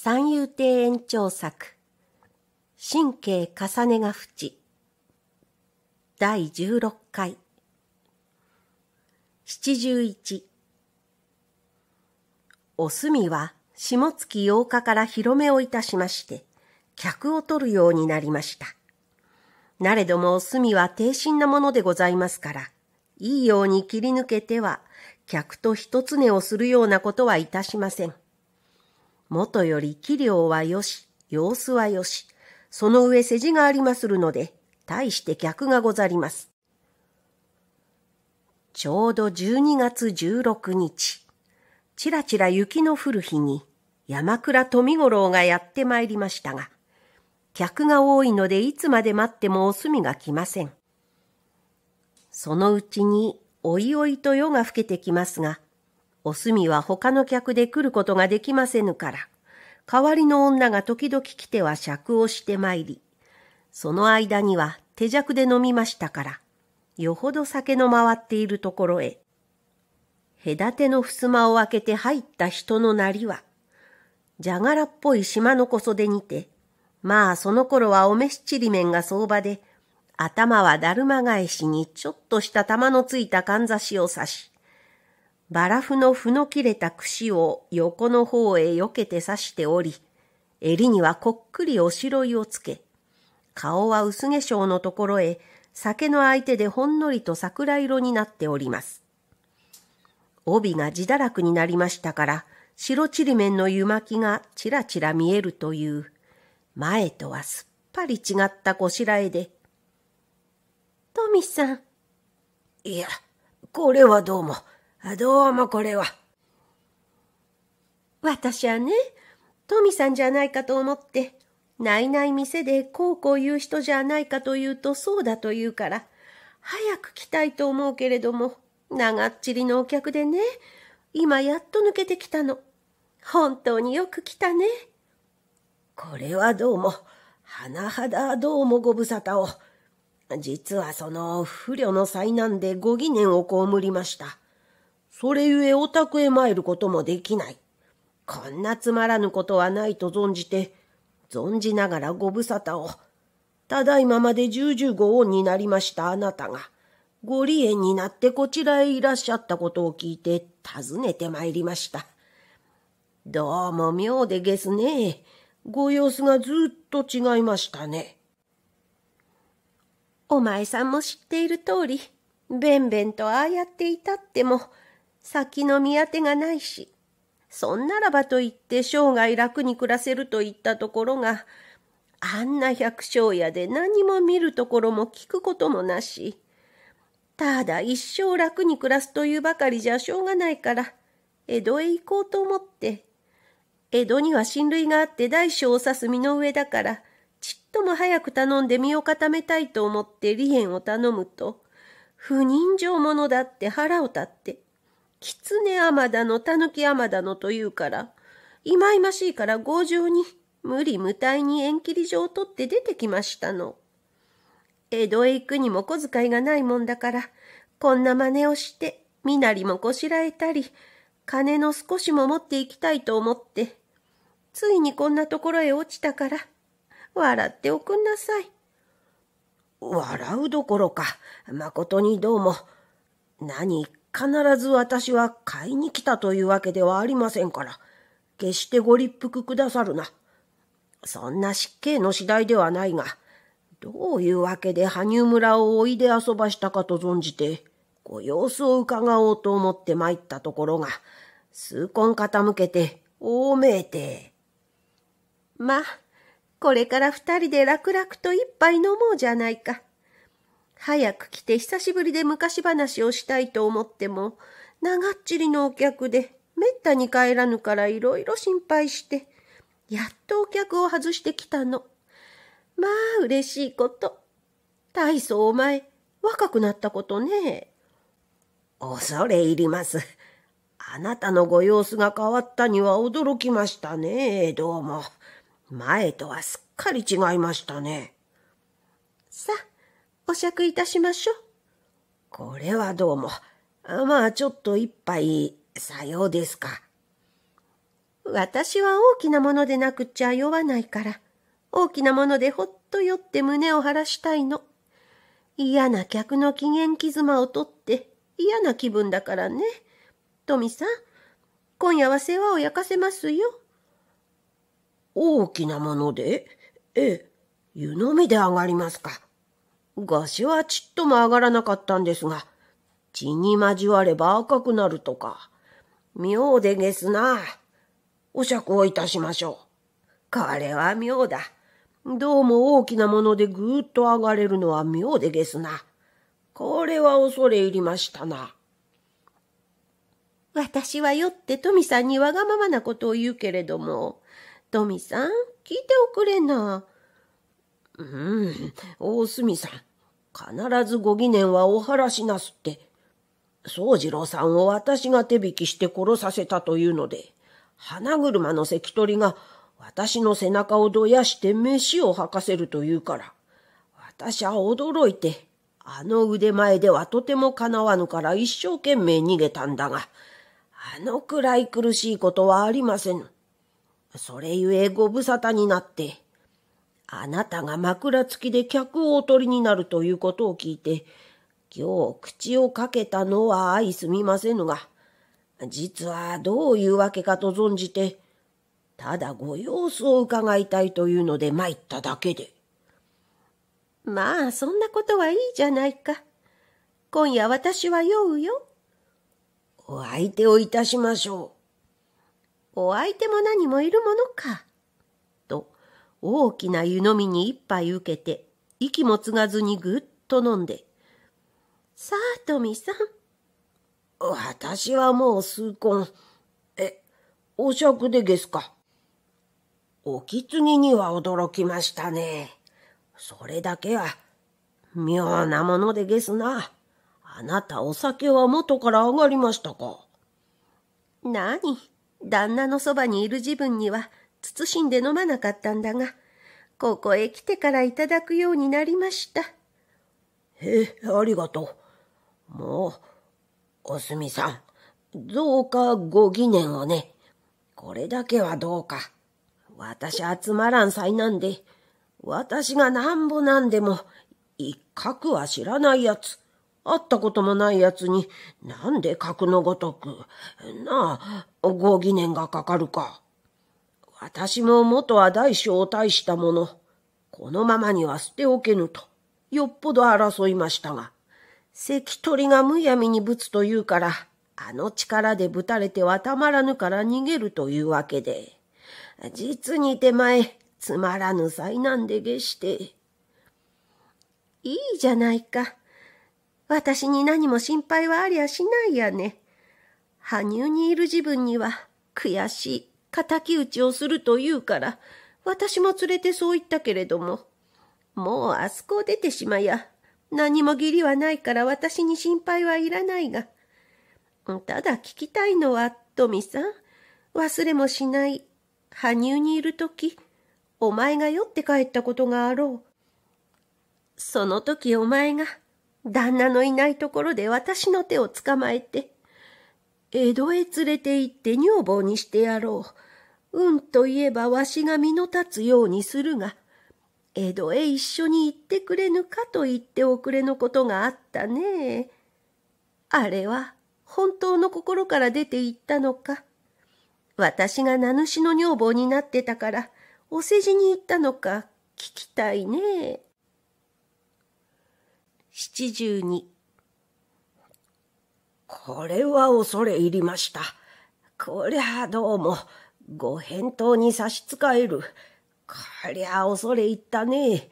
三遊亭園長作、神経重ねが淵、第16回、七十一、お墨は下月8日から広めをいたしまして、客を取るようになりました。なれどもお墨は低心なものでございますから、いいように切り抜けては、客と一つねをするようなことはいたしません。もとより器量はよし、様子はよし、その上世辞がありまするので、大して客がござります。ちょうど12月16日、ちらちら雪の降る日に、山倉富五郎がやって参りましたが、客が多いのでいつまで待ってもお墨が来ません。そのうちに、おいおいと夜が更けてきますが、お墨は他の客で来ることができませぬから、代わりの女が時々来ては酌をしてまいり、その間には手酌で飲みましたから、よほど酒の回っているところへ、隔ての襖を開けて入った人のなりは、じゃがらっぽい島の小袖にて、まあその頃はお召しちりめんが相場で、頭はだるま返しにちょっとした玉のついたかんざしを刺し、バラフのふの切れた櫛を横の方へ避けて刺しており、襟にはこっくりおしろいをつけ、顔は薄化粧のところへ酒の相手でほんのりと桜色になっております。帯が自堕落になりましたから、白ちりめんの湯巻きがちらちら見えるという、前とはすっぱり違ったこしらえで。トミさん。いや、これはどうも。あどうもこれは。私はね、トミさんじゃないかと思って、ないない店でこうこう言う人じゃないかというとそうだと言うから、早く来たいと思うけれども、長っちりのお客でね、今やっと抜けてきたの。本当によく来たね。これはどうも、甚だどうもご無沙汰を。実はその不慮の災難でご疑念を被りました。それゆえお宅へ参ることもできない。こんなつまらぬことはないと存じて、存じながらご無沙汰を。ただいままで重々ご恩になりましたあなたが、ご利縁になってこちらへいらっしゃったことを聞いて訪ねて参りました。どうも妙でげすね。ご様子がずっと違いましたね。お前さんも知っている通り、べんべんとああやっていたっても、先の見当てがないし、そんならばと言って生涯楽に暮らせると言ったところが、あんな百姓屋で何も見るところも聞くこともなし、ただ一生楽に暮らすというばかりじゃしょうがないから、江戸へ行こうと思って、江戸には親類があって大小を指す身の上だから、ちっとも早く頼んで身を固めたいと思って離縁を頼むと、不人情者だって腹を立って、狐あまだの、狸あまだのというから、いまいましいから強情に、無理無体に縁切り状を取って出てきましたの。江戸へ行くにも小遣いがないもんだから、こんな真似をして、身なりもこしらえたり、金の少しも持っていきたいと思って、ついにこんなところへ落ちたから、笑っておくんなさい。笑うどころか、まことにどうも、何必ず私は買いに来たというわけではありませんから、決してご立腹くださるな。そんな失敬の次第ではないが、どういうわけで羽生村をおいで遊ばしたかと存じて、ご様子を伺おうと思って参ったところが、数根傾けて、大めいて。まこれから二人で楽々と一杯飲もうじゃないか。早く来て久しぶりで昔話をしたいと思っても、長っちりのお客で、めったに帰らぬからいろいろ心配して、やっとお客を外してきたの。まあ、嬉しいこと。大層お前、若くなったことね。恐れ入ります。あなたのご様子が変わったには驚きましたね、どうも。前とはすっかり違いましたね。さあ、お酌いたしましょう。これはどうも。まあちょっと一杯、さようですか。私は大きなものでなくちゃ酔わないから、大きなものでほっと酔って胸を晴らしたいの。嫌な客の機嫌まをとって嫌な気分だからね。富さん、今夜は世話を焼かせますよ。大きなものでええ、湯飲みで上がりますか。ガシはちっとも上がらなかったんですが、血に交われば赤くなるとか、妙でげすな。お酌をいたしましょう。これは妙だ。どうも大きなものでぐーっと上がれるのは妙でげすな。これは恐れ入りましたな。私は酔って富さんにわがままなことを言うけれども、富さん、聞いておくれな。うん、大隅さん、必ずご疑念はお晴らしなすって、宗次郎さんを私が手引きして殺させたというので、花車の関取が私の背中をどやして飯を吐かせるというから、私は驚いて、あの腕前ではとてもかなわぬから一生懸命逃げたんだが、あのくらい苦しいことはありません。それゆえご無沙汰になって、あなたが枕付きで客をお取りになるということを聞いて、今日口をかけたのは相すみませぬが、実はどういうわけかと存じて、ただご様子を伺いたいというので参っただけで。まあ、そんなことはいいじゃないか。今夜私は酔うよ。お相手をいたしましょう。お相手も何もいるものか。大きな湯飲みに一杯受けて、息も継がずにぐっと飲んで、さあ、富さん。私はもう数婚。え、お酌でげすか。おきつぎには驚きましたね。それだけは、妙なものでげすな。あなたお酒は元から上がりましたか。何旦那のそばにいる自分には慎んで飲まなかったんだが、ここへ来てからいただくようになりました。ええ、ありがとう。もう、おすみさん、どうかご疑念をね。これだけはどうか。私集まらん災難で、私がなんぼなんでも、一角は知らないやつ、会ったこともないやつに、なんで格のごとく、なあ、ご疑念がかかるか。私も元は大小を大したもの、このままには捨ておけぬと、よっぽど争いましたが、関取がむやみにぶつというから、あの力でぶたれてはたまらぬから逃げるというわけで、実に手前、つまらぬ災難で下して。いいじゃないか。私に何も心配はありゃしないやね。羽生にいる自分には悔しい。敵討ちをすると言うから、私も連れてそう言ったけれども、もうあそこを出てしまや、何も義理はないから私に心配はいらないが、ただ聞きたいのは、富さん、忘れもしない、羽生にいる時、お前が酔って帰ったことがあろう。その時お前が、旦那のいないところで私の手を捕まえて、江戸へ連れて行って女房にしてやろう。うんといえばわしが身の立つようにするが、江戸へ一緒に行ってくれぬかと言っておくれのことがあったね。あれは本当の心から出て行ったのか。私が名主の女房になってたから、お世辞に行ったのか聞きたいね。七十二。これは恐れ入りました。こりゃどうも、ご返答に差し支える。こりゃ恐れ入ったね。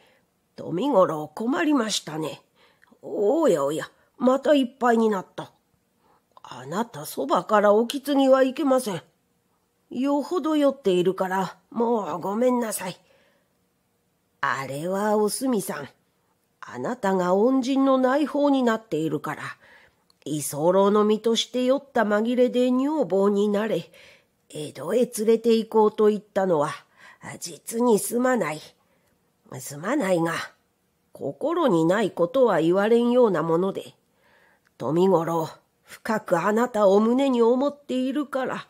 富五郎困りましたね。おやおや、またいっぱいになった。あなたそばからおきつぎはいけません。よほど酔っているから、もうごめんなさい。あれはおすみさん。あなたが恩人の内包になっているから、居候の身として酔った紛れで女房になれ、江戸へ連れて行こうと言ったのは、実にすまない。すまないが、心にないことは言われんようなもので、富五郎、深くあなたを胸に思っているから、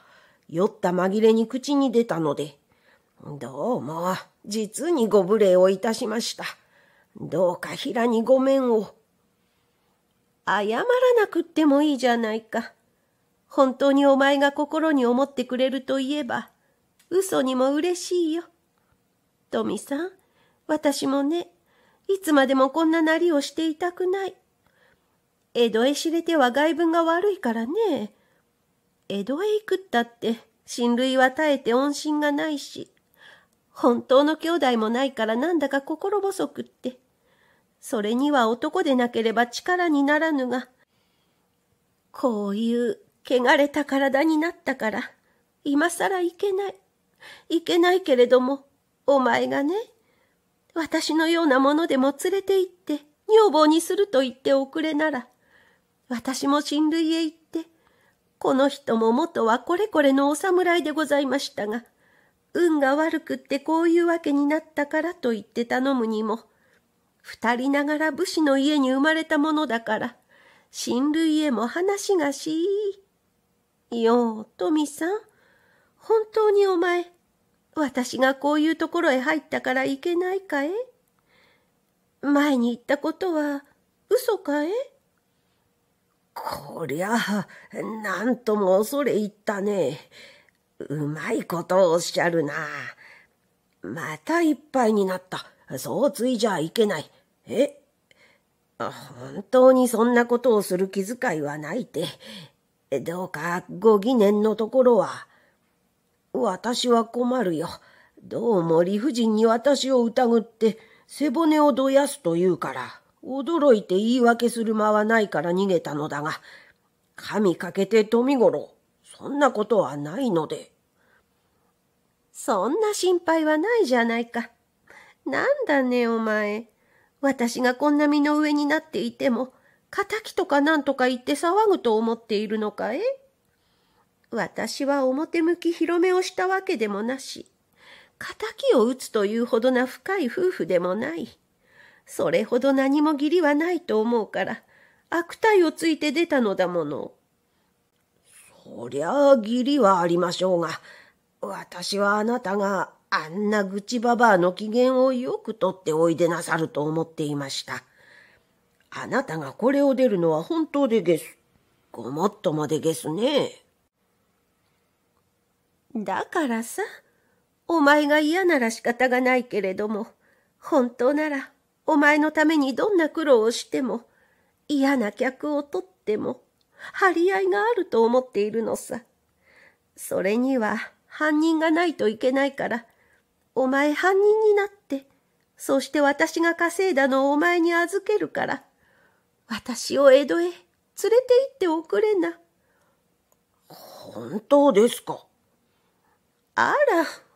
酔った紛れに口に出たので、どうも、実にご無礼をいたしました。どうか平にごめんを。謝らなくってもいいじゃないか。本当にお前が心に思ってくれると言えば、嘘にも嬉しいよ。トミさん、私もね、いつまでもこんななりをしていたくない。江戸へ知れては外分が悪いからね。江戸へ行くったって、親類は絶えて音信がないし、本当の兄弟もないからなんだか心細くって。それには男でなければ力にならぬが、こういう汚れた体になったから、今更いけない。いけないけれども、お前がね、私のようなものでも連れて行って、女房にすると言っておくれなら、私も親類へ行って、この人も元はこれこれのお侍でございましたが、運が悪くってこういうわけになったからと言って頼むにも、二人ながら武士の家に生まれたものだから、親類へも話がしい。よう、トミさん。本当にお前、私がこういうところへ入ったからいけないかえ前に言ったことは嘘かえこりゃなんとも恐れ入ったね。うまいことをおっしゃるな。またいっぱいになった。そうついじゃいけない。え本当にそんなことをする気遣いはないて。どうかご疑念のところは。私は困るよ。どうも理不尽に私を疑って背骨をどやすと言うから、驚いて言い訳する間はないから逃げたのだが、神かけて富五郎、そんなことはないので。そんな心配はないじゃないか。なんだね、お前。私がこんな身の上になっていても、敵とか何とか言って騒ぐと思っているのかえ私は表向き広めをしたわけでもなし、敵を打つというほどな深い夫婦でもない。それほど何も義理はないと思うから、悪態をついて出たのだもの。そりゃあ義理はありましょうが、私はあなたがあんな愚痴ばばあの機嫌をよくとっておいでなさると思っていました。あなたがこれを出るのは本当でゲす。ごもっともでゲすね。だからさ、お前が嫌なら仕方がないけれども、本当ならお前のためにどんな苦労をしても、嫌な客を取っても、張り合いがあると思っているのさ。それには犯人がないといけないから、お前犯人になって、そして私が稼いだのをお前に預けるから、私を江戸へ連れて行っておくれな。本当ですかあら、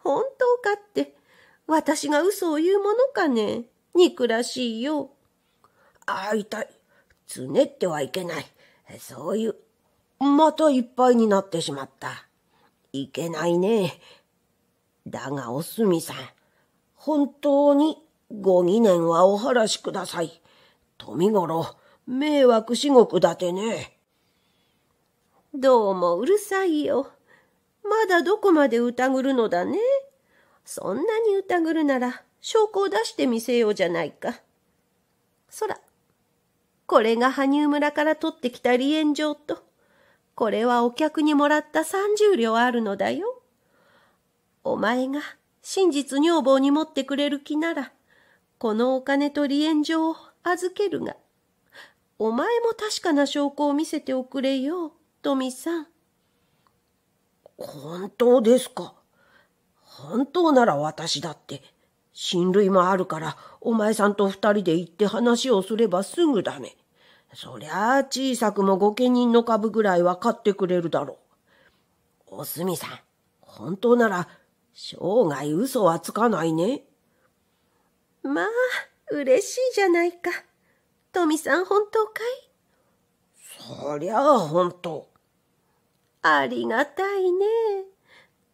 本当かって。私が嘘を言うものかね。憎らしいよ。あい痛い。つねってはいけない。そういう、またいっぱいになってしまった。いけないね。だが、おすみさん、本当にご疑念はお晴らしください。富五郎、迷惑至極だてね。どうもうるさいよ。まだどこまで疑るのだね。そんなに疑るなら証拠を出してみせようじゃないか。そら、これが羽生村から取ってきた離縁状と、これはお客にもらった三十両あるのだよ。お前が真実女房に持ってくれる気なら、このお金と離縁状を預けるが、お前も確かな証拠を見せておくれよ、富さん。本当ですか。本当なら私だって。親類もあるから、お前さんと二人で行って話をすればすぐだね。そりゃあ小さくも御家人の株ぐらいは買ってくれるだろう。おすみさん、本当なら生涯嘘はつかないね。まあ、嬉しいじゃないか。トミさん本当かいそりゃあ本当。ありがたいね。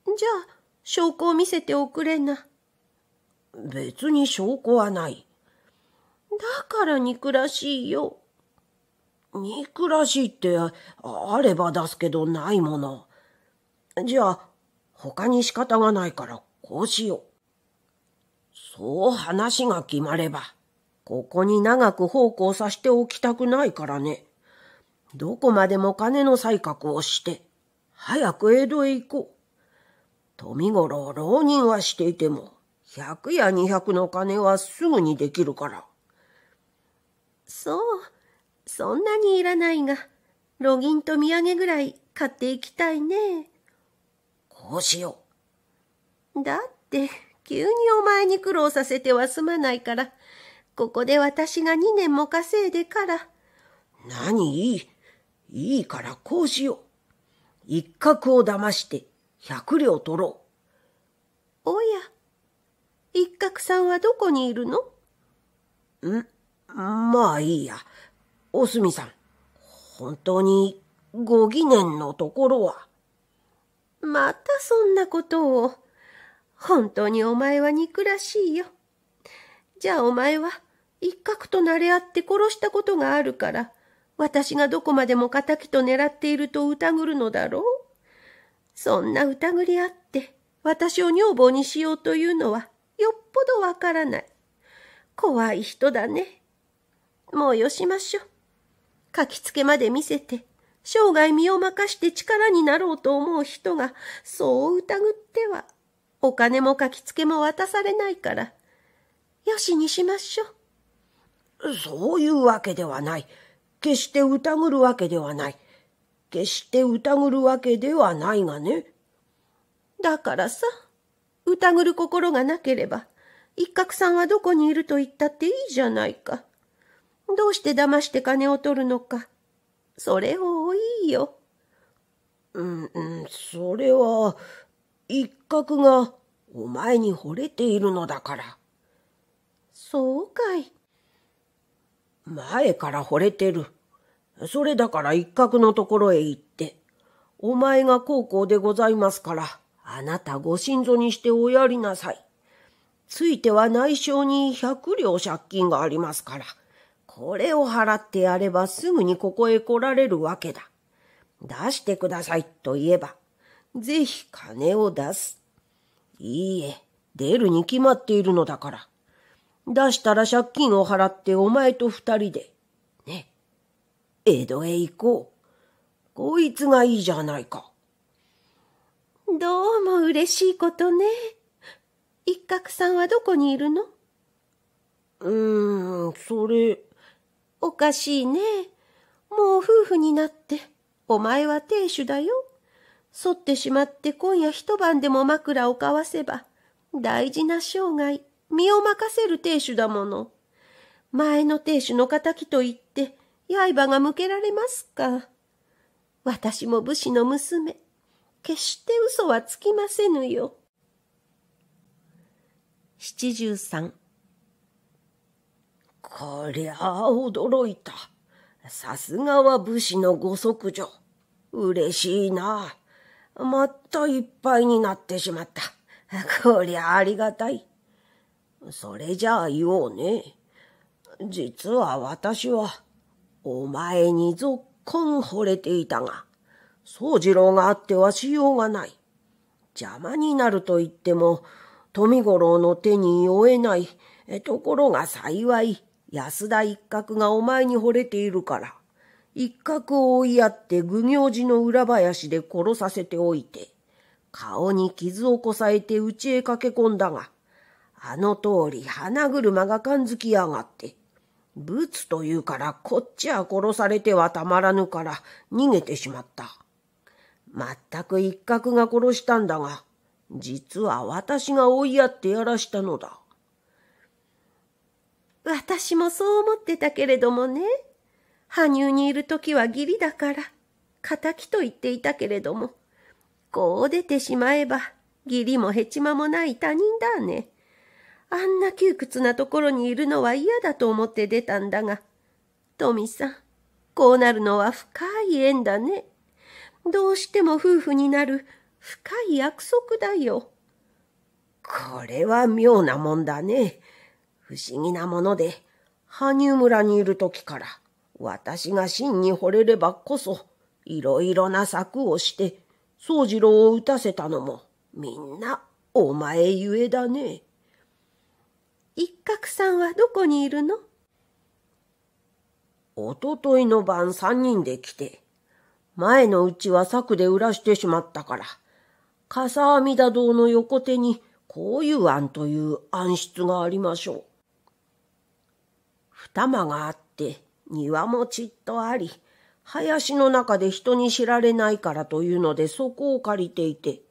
じゃあ、証拠を見せておくれな。別に証拠はない。だから憎らしいよ。憎らしいってあ、あれば出すけどないもの。じゃあ、他に仕方がないからこうしよう。そう話が決まれば。ここに長く奉公させておきたくないからね。どこまでも金の才覚をして、早く江戸へ行こう。富五郎浪人はしていても、百や二百の金はすぐにできるから。そう、そんなにいらないが、ロギンと土産ぐらい買っていきたいね。こうしよう。だって、急にお前に苦労させてはすまないから、ここで私が2年も稼いでから。何いい。いいからこうしよう。一角を騙して百両取ろう。おや、一角さんはどこにいるのん、まあいいや。おすみさん、本当にご疑念のところは。またそんなことを。本当にお前は憎らしいよ。じゃあお前は一角となれ合って殺したことがあるから、私がどこまでも仇と狙っていると疑るのだろうそんな疑りあって、私を女房にしようというのは、よっぽどわからない。怖い人だね。もうよしましょう。書きつけまで見せて、生涯身を任して力になろうと思う人が、そう疑っては、お金も書きつけも渡されないから、よしにしましょう。そういうわけではない。決して疑るわけではない。決して疑るわけではないがね。だからさ、疑る心がなければ、一角さんはどこにいると言ったっていいじゃないか。どうして騙して金を取るのか。それをいいよ。うん、うん、それは、一角がお前に惚れているのだから。そうかい。前から惚れてる。それだから一角のところへ行って、お前が高校でございますから、あなたご心臓にしておやりなさい。ついては内緒に百両借金がありますから、これを払ってやればすぐにここへ来られるわけだ。出してくださいと言えば、ぜひ金を出す。いいえ、出るに決まっているのだから。出したら借金を払ってお前と二人で、ね、江戸へ行こう。こいつがいいじゃないか。どうも嬉しいことね。一角さんはどこにいるのうーん、それ。おかしいね。もう夫婦になって、お前は亭主だよ。剃ってしまって今夜一晩でも枕を交わせば、大事な生涯。身を任せる亭主だもの。前の亭主の仇と言って、刃が向けられますか。私も武士の娘。決して嘘はつきませぬよ。七十三。こりゃあ驚いた。さすがは武士のご息女。嬉しいな。またいっぱいになってしまった。こりゃありがたい。それじゃあ言おうね。実は私は、お前にぞっこん惚れていたが、宗次郎があってはしようがない。邪魔になると言っても、富五郎の手に負えない。ところが幸い、安田一角がお前に惚れているから、一角を追いやって愚行寺の裏林で殺させておいて、顔に傷をこさえて家へ駆け込んだが、あの通り花車が感づきやがって。ブツと言うからこっちは殺されてはたまらぬから逃げてしまった。まったく一角が殺したんだが、実は私が追いやってやらしたのだ。私もそう思ってたけれどもね。羽生にいる時は義理だから、仇と言っていたけれども、こう出てしまえば、義理もヘチマもない他人だね。あんな窮屈なところにいるのは嫌だと思って出たんだが、富さん、こうなるのは深い縁だね。どうしても夫婦になる深い約束だよ。これは妙なもんだね。不思議なもので、羽生村にいる時から、私が真に惚れればこそ、いろいろな策をして、宗次郎を打たせたのも、みんなお前ゆえだね。さんはどこにいるのおとといの晩三人で来て、前のうちは柵で売らしてしまったから、笠阿弥陀堂の横手に、こういう庵という暗室がありましょう。二間があって、庭もちっとあり、林の中で人に知られないからというのでそこを借りていて、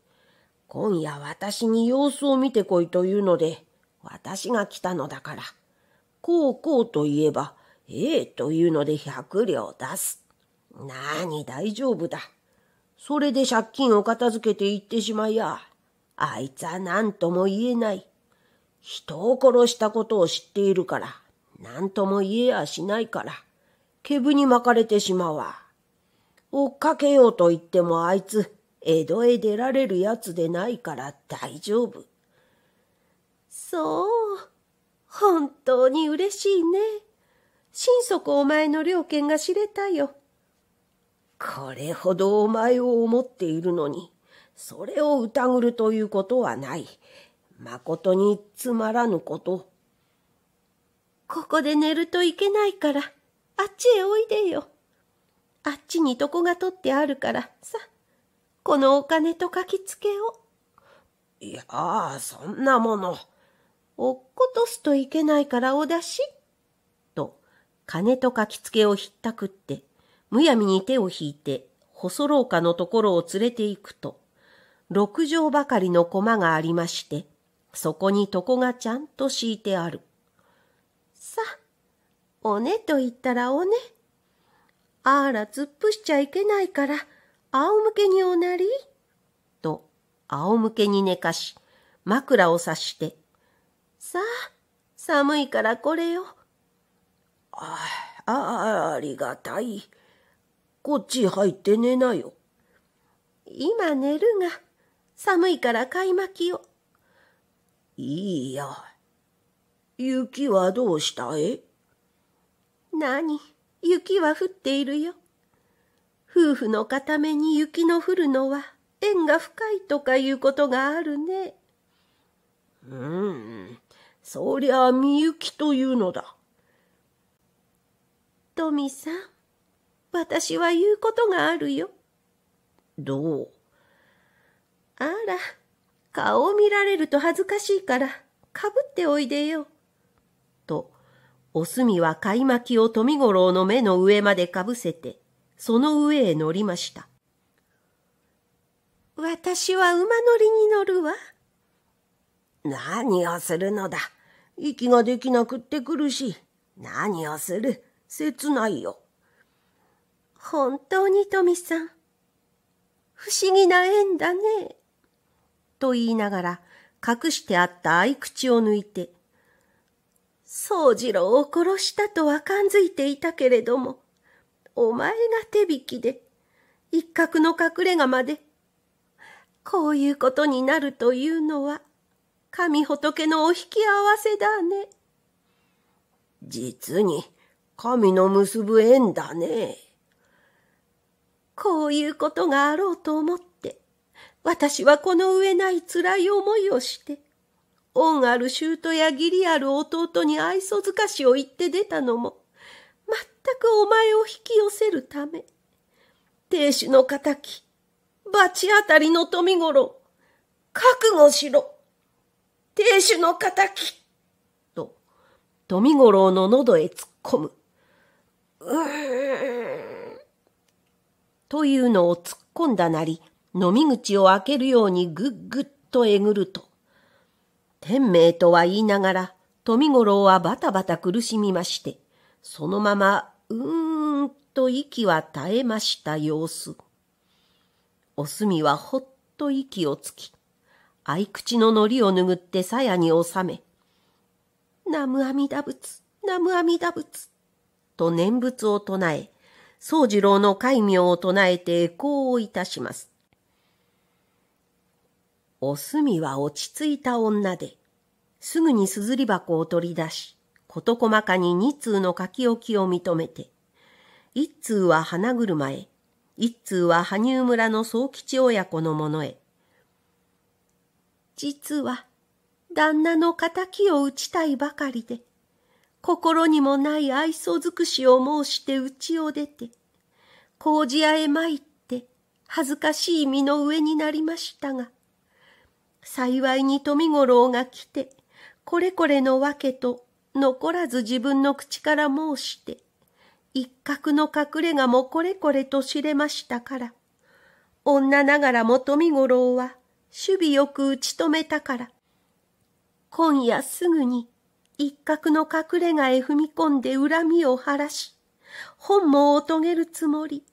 今夜私に様子を見てこいというので、私が来たのだから、こうこうと言えば、ええというので百両出す。なあに大丈夫だ。それで借金を片付けて行ってしまいや。あいつは何とも言えない。人を殺したことを知っているから、何とも言えやしないから、毛布に巻かれてしまうわ。追っかけようと言ってもあいつ、江戸へ出られるやつでないから大丈夫。そう。本当に嬉しいね。心底お前の了犬が知れたよ。これほどお前を思っているのに、それを疑るということはない。誠につまらぬこと。ここで寝るといけないから、あっちへおいでよ。あっちに床が取ってあるからさ、このお金と書きつけを。いやあ、そんなもの。落っことすといけないからお出し。と、金と書きつけをひったくって、むやみに手を引いて、細廊下のところを連れて行くと、六畳ばかりの駒がありまして、そこに床がちゃんと敷いてある。さ、おねと言ったらおね。あら、突っ伏しちゃいけないから、仰向けにおなり。と、仰向けに寝かし、枕をさして、さ寒いからこれよ。ああ、ありがたい。こっち入って寝なよ。今寝るが、寒いから買い巻きを。いいよ。雪はどうしたえ何、雪は降っているよ。夫婦の片目に雪の降るのは縁が深いとかいうことがあるね。うん。そりゃあみゆきというのだ。トミさん、私は言うことがあるよ。どうあら、顔を見られると恥ずかしいから、かぶっておいでよ。と、おすみは買い巻きを富五郎の目の上までかぶせて、その上へ乗りました。私は馬乗りに乗るわ。何をするのだ。息ができなくってくるし何をする切ないよ。本当に富さん、不思議な縁だね。と言いながら隠してあった合口を抜いて、宗次郎を殺したとは感づいていたけれども、お前が手引きで、一角の隠れ家まで、こういうことになるというのは、神仏のお引き合わせだね。実に神の結ぶ縁だね。こういうことがあろうと思って、私はこの上ない辛い思いをして、恩ある舅や義理ある弟に愛想づかしを言って出たのも、全くお前を引き寄せるため、亭主の仇、罰当たりの富五郎、覚悟しろ。亭主の仇と、富五郎の喉へ突っ込む。うーん。というのを突っ込んだなり、飲み口を開けるようにぐっぐっとえぐると、天命とは言いながら、富五郎はバタバタ苦しみまして、そのまま、うーんと息は絶えました様子。お墨はほっと息をつき、合口の糊を拭って鞘に収め、ナムアミダ仏、ナムアミダ仏、と念仏を唱え、宗次郎の戒名を唱えて栄光をいたします。お墨は落ち着いた女で、すぐにすずり箱を取り出し、事細かに二通の書き置きを認めて、一通は花車へ、一通は羽生村の宗吉親子のものへ、実は旦那の仇を打ちたいばかりで、心にもない愛想尽くしを申して家を出て、麹屋へ参って恥ずかしい身の上になりましたが、幸いに富五郎が来て、これこれの訳と残らず自分の口から申して、一角の隠れ家もこれこれと知れましたから、女ながらも富五郎は守備よく打ち止めたから、今夜すぐに一角の隠れ家へ踏み込んで恨みを晴らし、本望を遂げるつもり。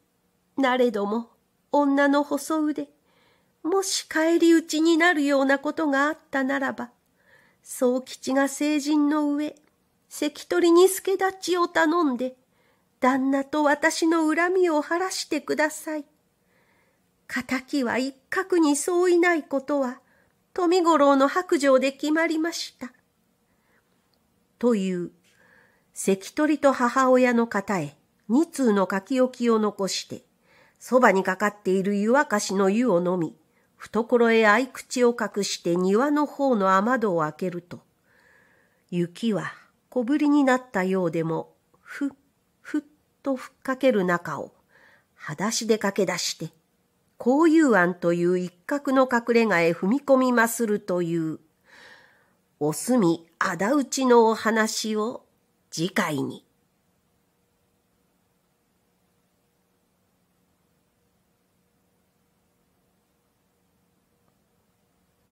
なれども、女の細腕、もし返り討ちになるようなことがあったならば、宗吉が成人の上、関取に助太刀を頼んで、旦那と私の恨みを晴らしてください。敵は一角に相違ないことは、富五郎の白状で決まりました。という、関取と母親の方へ二通の書き置きを残して、そばにかかっている湯沸かしの湯を飲み、懐へ合口を隠して庭の方の雨戸を開けると、雪は小ぶりになったようでも、ふっ、ふっとふっかける中を、裸足で駆け出して、公有案という一角の隠れ家へ踏み込みまするという、お墨あだ討ちのお話を次回に。